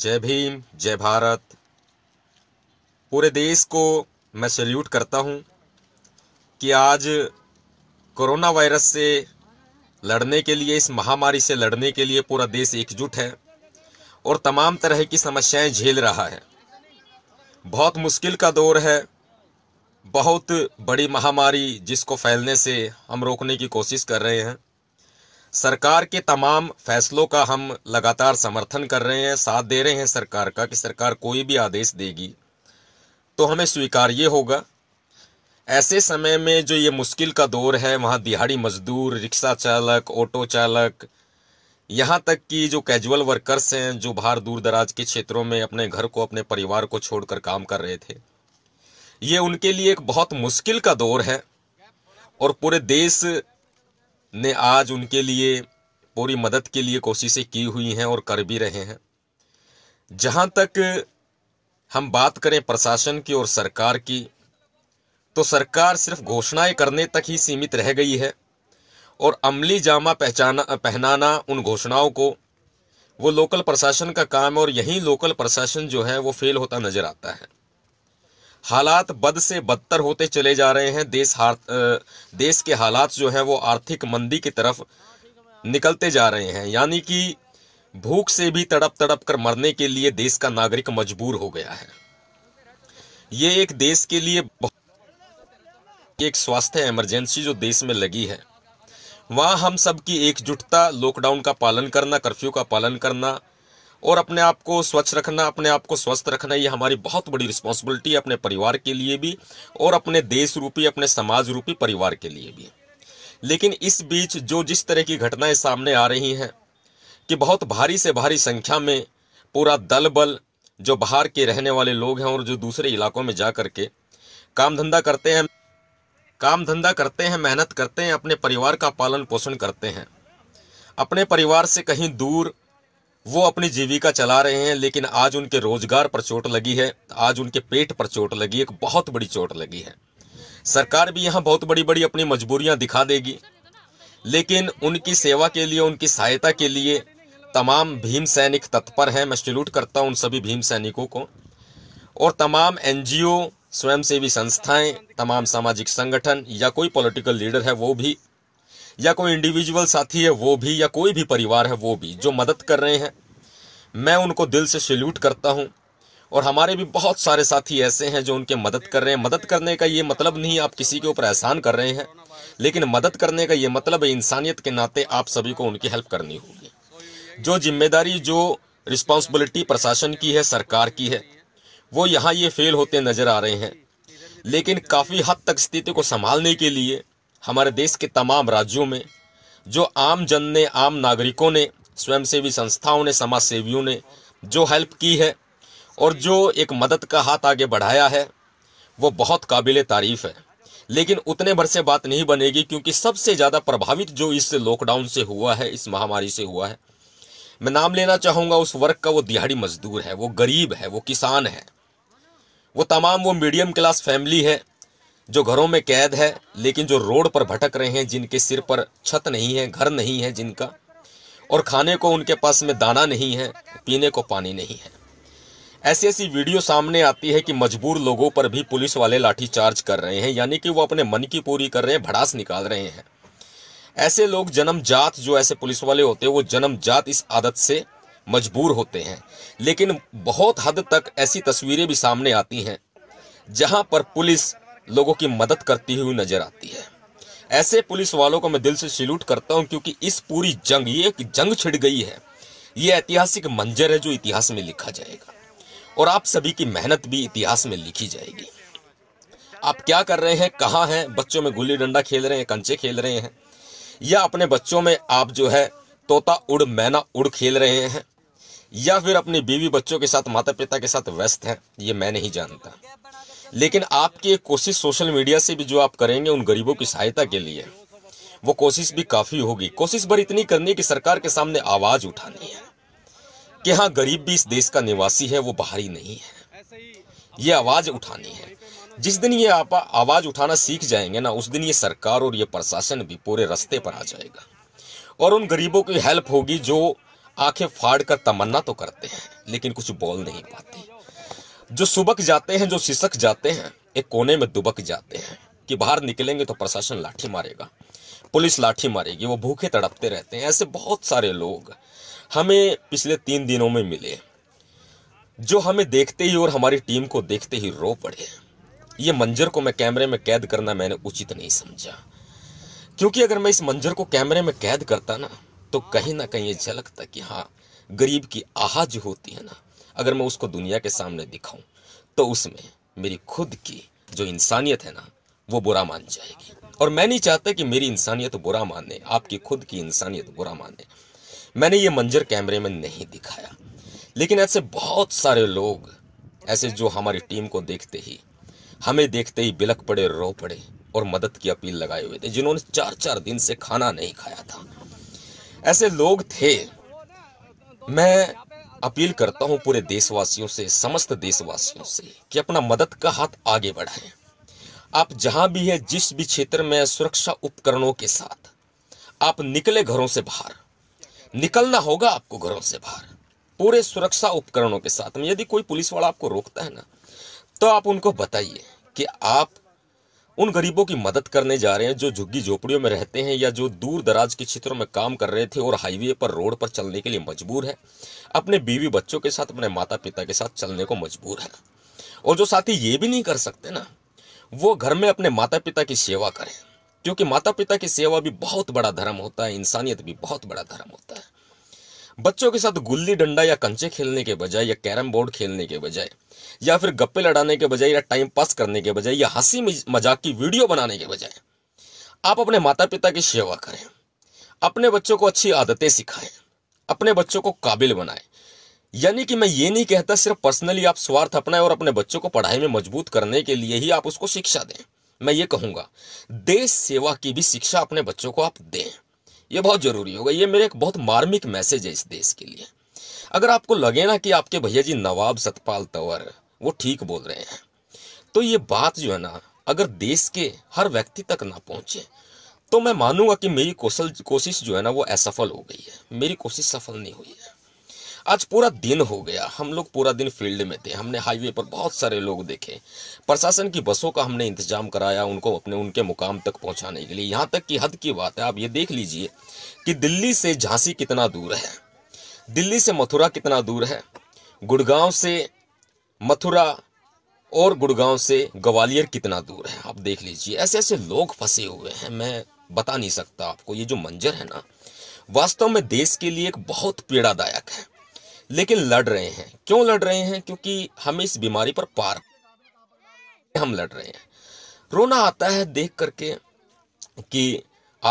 जय भीम जय भारत पूरे देश को मैं सल्यूट करता हूं कि आज कोरोना वायरस से लड़ने के लिए इस महामारी से लड़ने के लिए पूरा देश एकजुट है और तमाम तरह की समस्याएं झेल रहा है बहुत मुश्किल का दौर है बहुत बड़ी महामारी जिसको फैलने से हम रोकने की कोशिश कर रहे हैं सरकार के तमाम फैसलों का हम लगातार समर्थन कर रहे हैं साथ दे रहे हैं सरकार का कि सरकार कोई भी आदेश देगी तो हमें स्वीकार ये होगा ऐसे समय में जो ये मुश्किल का दौर है वहाँ दिहाड़ी मजदूर रिक्शा चालक ऑटो चालक यहाँ तक कि जो कैजुअल वर्कर्स हैं जो बाहर दूर दराज के क्षेत्रों में अपने घर को अपने परिवार को छोड़कर काम कर रहे थे ये उनके लिए एक बहुत मुश्किल का दौर है और पूरे देश ने आज उनके लिए पूरी मदद के लिए कोशिशें की हुई हैं और कर भी रहे हैं जहाँ तक हम बात करें प्रशासन की और सरकार की तो सरकार सिर्फ घोषणाएं करने तक ही सीमित रह गई है और अमली जामा पहचाना पहनाना उन घोषणाओं को वो लोकल प्रशासन का काम है और यही लोकल प्रशासन जो है वो फेल होता नजर आता है हालात बद से बदतर होते चले जा रहे हैं देश हार देश के हालात जो है वो आर्थिक मंदी की तरफ निकलते जा रहे हैं यानी कि भूख से भी तड़प तड़प कर मरने के लिए देश का नागरिक मजबूर हो गया है ये एक देश के लिए एक स्वास्थ्य इमरजेंसी जो देश में लगी है वहां हम सबकी एकजुटता लॉकडाउन का पालन करना कर्फ्यू का पालन करना और अपने आप को स्वच्छ रखना अपने आप को स्वस्थ रखना ये हमारी बहुत बड़ी रिस्पॉन्सिबिलिटी है अपने परिवार के लिए भी और अपने देश रूपी अपने समाज रूपी परिवार के लिए भी लेकिन इस बीच जो जिस तरह की घटनाएं सामने आ रही हैं कि बहुत भारी से भारी संख्या में पूरा दल बल जो बाहर के रहने वाले लोग हैं और जो दूसरे इलाकों में जा करके काम धंधा करते हैं काम धंधा करते हैं मेहनत करते हैं अपने परिवार का पालन पोषण करते हैं अपने परिवार से कहीं दूर वो अपनी जीविका चला रहे हैं लेकिन आज उनके रोजगार पर चोट लगी है आज उनके पेट पर चोट लगी एक बहुत बड़ी चोट लगी है सरकार भी यहाँ बहुत बड़ी बड़ी अपनी मजबूरियां दिखा देगी लेकिन उनकी सेवा के लिए उनकी सहायता के लिए तमाम भीम सैनिक तत्पर हैं मैं सल्यूट करता हूँ उन सभी भीम सैनिकों को और तमाम एनजीओ स्वयंसेवी संस्थाएं तमाम सामाजिक संगठन या कोई पॉलिटिकल लीडर है वो भी या कोई इंडिविजुअल साथी है वो भी या कोई भी परिवार है वो भी जो मदद कर रहे हैं मैं उनको दिल से सल्यूट करता हूँ और हमारे भी बहुत सारे साथी ऐसे हैं जो उनके मदद कर रहे हैं मदद करने का ये मतलब नहीं आप किसी के ऊपर एहसान कर रहे हैं लेकिन मदद करने का ये मतलब है इंसानियत के नाते आप सभी को उनकी हेल्प करनी होगी जो जिम्मेदारी जो रिस्पॉन्सिबिलिटी प्रशासन की है सरकार की है वो यहाँ ये फेल होते नजर आ रहे हैं लेकिन काफ़ी हद तक स्थिति को संभालने के लिए हमारे देश के तमाम राज्यों में जो आम जन ने आम नागरिकों ने स्वयंसेवी संस्थाओं ने समाज सेवियों ने जो हेल्प की है और जो एक मदद का हाथ आगे बढ़ाया है वो बहुत काबिल तारीफ है लेकिन उतने भर से बात नहीं बनेगी क्योंकि सबसे ज़्यादा प्रभावित जो इस लॉकडाउन से हुआ है इस महामारी से हुआ है मैं नाम लेना चाहूँगा उस वर्ग का वो दिहाड़ी मजदूर है वो गरीब है वो किसान है वो तमाम वो मीडियम क्लास फैमिली है जो घरों में कैद है लेकिन जो रोड पर भटक रहे हैं जिनके सिर पर छत नहीं है घर नहीं है जिनका और खाने को उनके पास में दाना नहीं है पीने को पानी नहीं है ऐसी ऐसी वीडियो सामने आती है कि मजबूर लोगों पर भी पुलिस वाले लाठीचार्ज कर रहे हैं यानी कि वो अपने मन की पूरी कर रहे हैं भड़ास निकाल रहे हैं ऐसे लोग जन्म जात जो ऐसे पुलिस वाले होते हैं वो जात इस आदत से मजबूर होते हैं लेकिन बहुत हद तक ऐसी तस्वीरें भी सामने आती हैं जहां पर पुलिस लोगों की मदद करती हुई नजर आती है ऐसे पुलिस वालों को मैं दिल से सल्यूट करता हूं क्योंकि इस पूरी जंग ये एक जंग छिड़ गई है ये ऐतिहासिक मंजर है जो इतिहास में लिखा जाएगा और आप सभी की मेहनत भी इतिहास में लिखी जाएगी आप क्या कर रहे हैं कहाँ हैं बच्चों में गुल्ली डंडा खेल रहे हैं कंचे खेल रहे हैं या अपने बच्चों में आप जो है तोता उड़ मैना उड़ खेल रहे हैं या फिर अपनी बीवी बच्चों के साथ माता पिता के साथ व्यस्त हैं ये मैं नहीं जानता लेकिन आपकी एक कोशिश सोशल मीडिया से भी जो आप करेंगे उन गरीबों की सहायता के लिए वो कोशिश भी काफ़ी होगी कोशिश भर इतनी करनी है कि सरकार के सामने आवाज़ उठानी है कि हाँ गरीब भी इस देश का निवासी है वो बाहरी नहीं है ये आवाज़ उठानी है जिस दिन ये आप आवाज़ उठाना सीख जाएंगे ना उस दिन ये सरकार और ये प्रशासन भी पूरे रस्ते पर आ जाएगा और उन गरीबों की हेल्प होगी जो आंखें फाड़ कर तमन्ना तो करते हैं लेकिन कुछ बोल नहीं पाते जो सुबक जाते हैं जो शिशक जाते हैं एक कोने में दुबक जाते हैं कि बाहर निकलेंगे तो प्रशासन लाठी मारेगा पुलिस लाठी मारेगी वो भूखे तड़पते रहते हैं ऐसे बहुत सारे लोग हमें पिछले तीन दिनों में मिले जो हमें देखते ही और हमारी टीम को देखते ही रो पड़े ये मंजर को मैं कैमरे में कैद करना मैंने उचित नहीं समझा क्योंकि अगर मैं इस मंजर को कैमरे में कैद करता ना तो कहीं ना कहीं ये झलकता कि हाँ गरीब की आह जो होती है ना अगर मैं उसको दुनिया के सामने दिखाऊं तो उसमें मेरी खुद की जो इंसानियत है ना वो बुरा मान जाएगी और मैं नहीं चाहता कि मेरी इंसानियत बुरा माने आपकी खुद की इंसानियत बुरा माने मैंने ये मंजर कैमरे में नहीं दिखाया लेकिन ऐसे बहुत सारे लोग ऐसे जो हमारी टीम को देखते ही हमें देखते ही बिलक पड़े रो पड़े और मदद की अपील लगाए हुए थे जिन्होंने चार चार दिन से खाना नहीं खाया था ऐसे लोग थे मैं अपील करता हूं पूरे देशवासियों से समस्त देशवासियों से कि अपना मदद का हाथ आगे बढ़ाएं आप जहां भी है जिस भी क्षेत्र में सुरक्षा उपकरणों के साथ आप निकले घरों से बाहर निकलना होगा आपको घरों से बाहर पूरे सुरक्षा उपकरणों के साथ में यदि कोई पुलिस वाला आपको रोकता है ना तो आप उनको बताइए कि आप उन गरीबों की मदद करने जा रहे हैं जो झुग्गी झोपड़ियों में रहते हैं या जो दूर दराज के क्षेत्रों में काम कर रहे थे और हाईवे पर रोड पर चलने के लिए मजबूर है अपने बीवी बच्चों के साथ अपने माता पिता के साथ चलने को मजबूर है और जो साथी ये भी नहीं कर सकते ना वो घर में अपने माता पिता की सेवा करें क्योंकि माता पिता की सेवा भी बहुत बड़ा धर्म होता है इंसानियत भी बहुत बड़ा धर्म होता है बच्चों के साथ गुल्ली डंडा या कंचे खेलने के बजाय या कैरम बोर्ड खेलने के बजाय या फिर गप्पे लड़ाने के बजाय या टाइम पास करने के बजाय या हंसी मजाक की वीडियो बनाने के बजाय आप अपने माता पिता की सेवा करें अपने बच्चों को अच्छी आदतें सिखाएं अपने बच्चों को काबिल बनाएं यानी कि मैं ये नहीं कहता सिर्फ पर्सनली आप स्वार्थ अपनाएं और अपने बच्चों को पढ़ाई में मजबूत करने के लिए ही आप उसको शिक्षा दें मैं ये कहूंगा देश सेवा की भी शिक्षा अपने बच्चों को आप दें ये बहुत ज़रूरी होगा ये मेरे एक बहुत मार्मिक मैसेज है इस देश के लिए अगर आपको लगे ना कि आपके भैया जी नवाब सतपाल तंवर वो ठीक बोल रहे हैं तो ये बात जो है ना अगर देश के हर व्यक्ति तक ना पहुंचे तो मैं मानूंगा कि मेरी कोशल कोशिश जो है ना वो असफल हो गई है मेरी कोशिश सफल नहीं हुई है आज पूरा दिन हो गया हम लोग पूरा दिन फील्ड में थे हमने हाईवे पर बहुत सारे लोग देखे प्रशासन की बसों का हमने इंतजाम कराया उनको अपने उनके मुकाम तक पहुंचाने के लिए यहाँ तक की हद की बात है आप ये देख लीजिए कि दिल्ली से झांसी कितना दूर है दिल्ली से मथुरा कितना दूर है गुड़गांव से मथुरा और गुड़गांव से ग्वालियर कितना दूर है आप देख लीजिए ऐसे ऐसे लोग फंसे हुए हैं मैं बता नहीं सकता आपको ये जो मंजर है ना वास्तव में देश के लिए एक बहुत पीड़ादायक है लेकिन लड़ रहे हैं क्यों लड़ रहे हैं क्योंकि हम इस बीमारी पर पार हम लड़ रहे हैं रोना आता है देख करके कि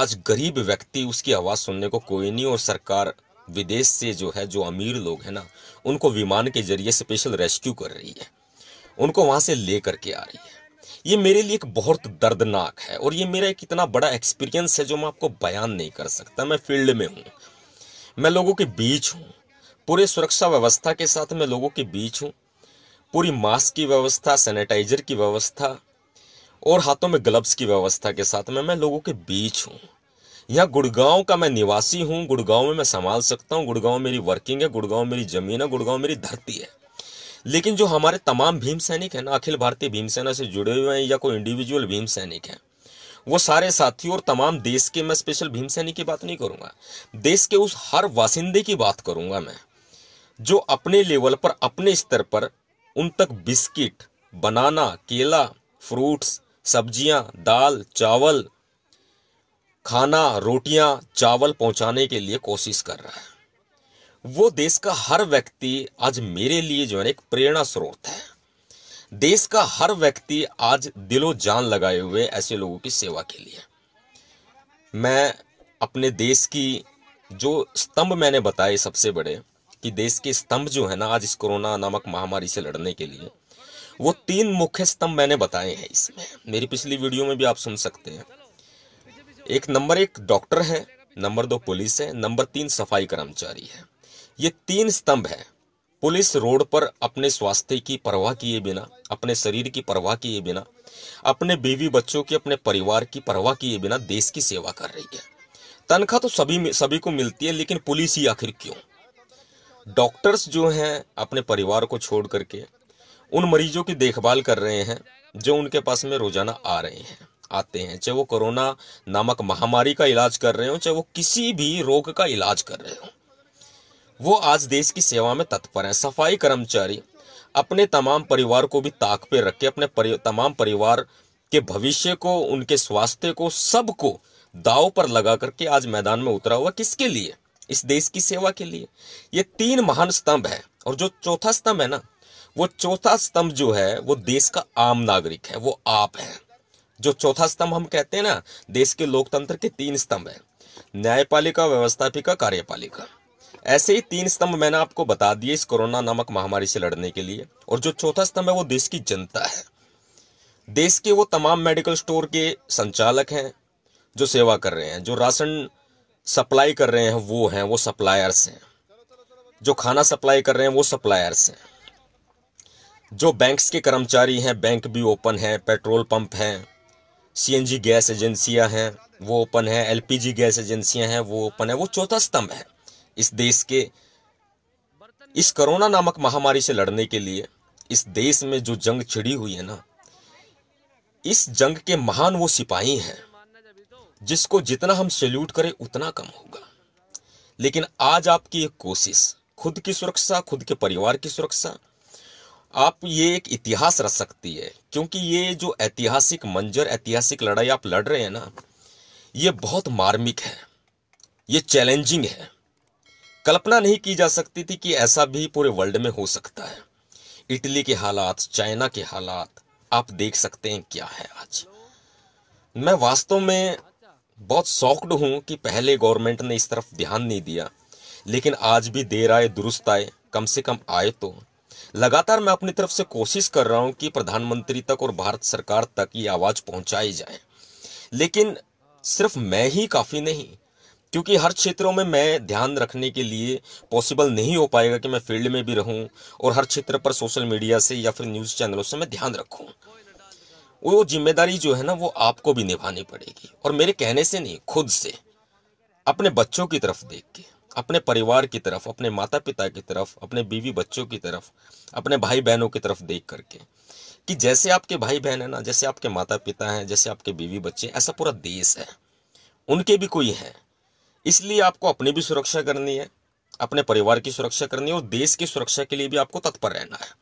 आज गरीब व्यक्ति उसकी आवाज़ सुनने को कोई नहीं और सरकार विदेश से जो है जो अमीर लोग हैं ना उनको विमान के जरिए स्पेशल रेस्क्यू कर रही है उनको वहां से ले करके आ रही है ये मेरे लिए एक बहुत दर्दनाक है और ये मेरा एक इतना बड़ा एक्सपीरियंस है जो मैं आपको बयान नहीं कर सकता मैं फील्ड में हूँ मैं लोगों के बीच हूँ पूरे सुरक्षा व्यवस्था के साथ मैं लोगों के बीच हूँ पूरी मास्क की व्यवस्था सैनिटाइजर की व्यवस्था और हाथों में ग्लव्स की व्यवस्था के साथ में मैं लोगों के बीच हूँ यह गुड़गांव का मैं निवासी हूँ गुड़गांव में मैं संभाल सकता हूँ गुड़गांव मेरी वर्किंग है गुड़गांव मेरी जमीन है गुड़गांव मेरी धरती है लेकिन जो हमारे तमाम भीम सैनिक हैं ना अखिल भारतीय भीम सेना से जुड़े हुए हैं या कोई इंडिविजुअल भीम सैनिक है वो सारे साथियों और तमाम देश के मैं स्पेशल भीम सैनिक की बात नहीं करूंगा देश के उस हर वासिंदे की बात करूंगा मैं जो अपने लेवल पर अपने स्तर पर उन तक बिस्किट बनाना केला फ्रूट्स सब्जियां दाल चावल खाना रोटियां चावल पहुंचाने के लिए कोशिश कर रहा है वो देश का हर व्यक्ति आज मेरे लिए जो है एक प्रेरणा स्रोत है देश का हर व्यक्ति आज दिलो जान लगाए हुए ऐसे लोगों की सेवा के लिए मैं अपने देश की जो स्तंभ मैंने बताए सबसे बड़े कि देश के स्तंभ जो है ना आज इस कोरोना नामक महामारी से लड़ने के लिए वो तीन मुख्य स्तंभ मैंने बताए हैं इसमें मेरी पिछली वीडियो में भी आप सुन सकते हैं एक नंबर एक डॉक्टर है नंबर दो पुलिस है नंबर तीन सफाई कर्मचारी है ये तीन स्तंभ है पुलिस रोड पर अपने स्वास्थ्य की परवाह किए बिना अपने शरीर की परवाह किए बिना अपने बीवी बच्चों की अपने परिवार की परवाह किए बिना देश की सेवा कर रही है तनख्वाह तो सभी सभी को मिलती है लेकिन पुलिस ही आखिर क्यों डॉक्टर्स जो हैं अपने परिवार को छोड़ करके उन मरीजों की देखभाल कर रहे हैं जो उनके पास में रोजाना आ रहे हैं आते हैं चाहे वो कोरोना नामक महामारी का इलाज कर रहे हो चाहे वो किसी भी रोग का इलाज कर रहे हो वो आज देश की सेवा में तत्पर हैं सफाई कर्मचारी अपने तमाम परिवार को भी ताक पे रख के अपने परि, तमाम परिवार के भविष्य को उनके स्वास्थ्य को सबको दाव पर लगा करके आज मैदान में उतरा हुआ किसके लिए इस देश की सेवा के लिए ये तीन महान स्तंभ है और जो चौथा स्तंभ है ना वो चौथा स्तंभ जो है वो देश का आम नागरिक है वो आप है जो चौथा स्तंभ हम कहते हैं ना देश के लोकतंत्र के तीन स्तंभ है न्यायपालिका व्यवस्थापिका कार्यपालिका ऐसे ही तीन स्तंभ मैंने आपको बता दिए इस कोरोना नामक महामारी से लड़ने के लिए और जो चौथा स्तंभ है वो देश की जनता है देश के वो तमाम मेडिकल स्टोर के संचालक हैं जो सेवा कर रहे हैं जो राशन सप्लाई कर रहे हैं वो हैं वो सप्लायर्स हैं जो खाना सप्लाई कर रहे हैं वो सप्लायर्स हैं जो बैंक्स के कर्मचारी हैं बैंक भी ओपन है पेट्रोल पंप हैं सीएनजी गैस एजेंसियां हैं वो ओपन है एलपीजी गैस एजेंसियां हैं वो ओपन है वो चौथा स्तंभ है इस देश के इस कोरोना नामक महामारी से लड़ने के लिए इस देश में जो जंग छिड़ी हुई है ना इस जंग के महान वो सिपाही हैं जिसको जितना हम सैल्यूट करें उतना कम होगा लेकिन आज आपकी एक कोशिश खुद की सुरक्षा खुद के परिवार की सुरक्षा आप ये एक इतिहास रख सकती है क्योंकि ये जो ऐतिहासिक मंजर ऐतिहासिक लड़ाई आप लड़ रहे हैं ना ये बहुत मार्मिक है ये चैलेंजिंग है कल्पना नहीं की जा सकती थी कि ऐसा भी पूरे वर्ल्ड में हो सकता है इटली के हालात चाइना के हालात आप देख सकते हैं क्या है आज मैं वास्तव में बहुत शॉक्ड हूँ कि पहले गवर्नमेंट ने इस तरफ ध्यान नहीं दिया लेकिन आज भी देर आए दुरुस्त आए कम से कम आए तो लगातार मैं अपनी तरफ से कोशिश कर रहा हूँ कि प्रधानमंत्री तक और भारत सरकार तक ये आवाज़ पहुँचाई जाए लेकिन सिर्फ मैं ही काफ़ी नहीं क्योंकि हर क्षेत्रों में मैं ध्यान रखने के लिए पॉसिबल नहीं हो पाएगा कि मैं फील्ड में भी रहूं और हर क्षेत्र पर सोशल मीडिया से या फिर न्यूज़ चैनलों से मैं ध्यान रखूं वो जिम्मेदारी जो है ना वो आपको भी निभानी पड़ेगी और मेरे कहने से नहीं खुद से अपने बच्चों की तरफ देख के अपने परिवार की तरफ अपने माता पिता की तरफ अपने बीवी बच्चों की तरफ अपने भाई बहनों की तरफ देख करके कि जैसे आपके भाई बहन है ना जैसे आपके माता पिता हैं जैसे आपके बीवी बच्चे ऐसा पूरा देश है उनके भी कोई हैं इसलिए आपको अपनी भी सुरक्षा करनी है अपने परिवार की सुरक्षा करनी है और देश की सुरक्षा के लिए भी आपको तत्पर रहना है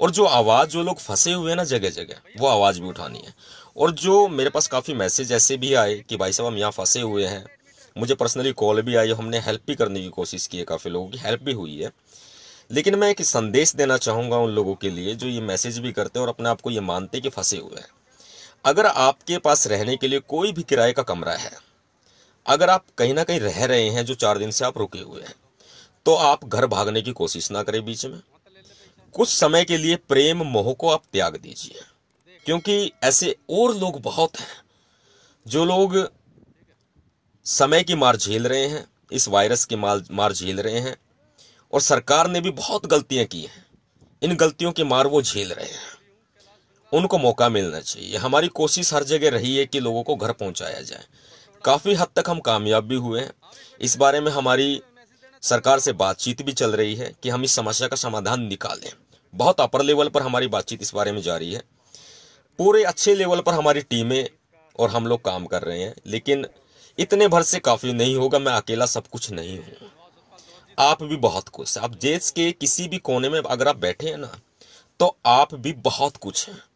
और जो आवाज़ जो लोग फंसे हुए हैं ना जगह जगह वो आवाज़ भी उठानी है और जो मेरे पास काफ़ी मैसेज ऐसे भी आए कि भाई साहब हम यहाँ फंसे हुए हैं मुझे पर्सनली कॉल भी आई हमने हेल्प भी करने की कोशिश की है काफ़ी लोगों की हेल्प भी हुई है लेकिन मैं एक संदेश देना चाहूँगा उन लोगों के लिए जो ये मैसेज भी करते हैं और अपने आप को ये मानते कि फंसे हुए हैं अगर आपके पास रहने के लिए कोई भी किराए का कमरा है अगर आप कहीं ना कहीं रह रहे हैं जो चार दिन से आप रुके हुए हैं तो आप घर भागने की कोशिश ना करें बीच में कुछ समय के लिए प्रेम मोह को आप त्याग दीजिए क्योंकि ऐसे और लोग बहुत हैं जो लोग समय की मार झेल रहे हैं इस वायरस की मार मार झेल रहे हैं और सरकार ने भी बहुत गलतियां की हैं इन गलतियों की मार वो झेल रहे हैं उनको मौका मिलना चाहिए हमारी कोशिश हर जगह रही है कि लोगों को घर पहुंचाया जाए काफ़ी हद तक हम कामयाब भी हुए हैं इस बारे में हमारी सरकार से बातचीत भी चल रही है कि हम इस समस्या का समाधान निकालें बहुत अपर लेवल पर हमारी बातचीत इस बारे में जारी है पूरे अच्छे लेवल पर हमारी टीमें और हम लोग काम कर रहे हैं लेकिन इतने भर से काफ़ी नहीं होगा मैं अकेला सब कुछ नहीं हूँ आप भी बहुत कुछ आप देश के किसी भी कोने में अगर आप बैठे हैं ना तो आप भी बहुत कुछ हैं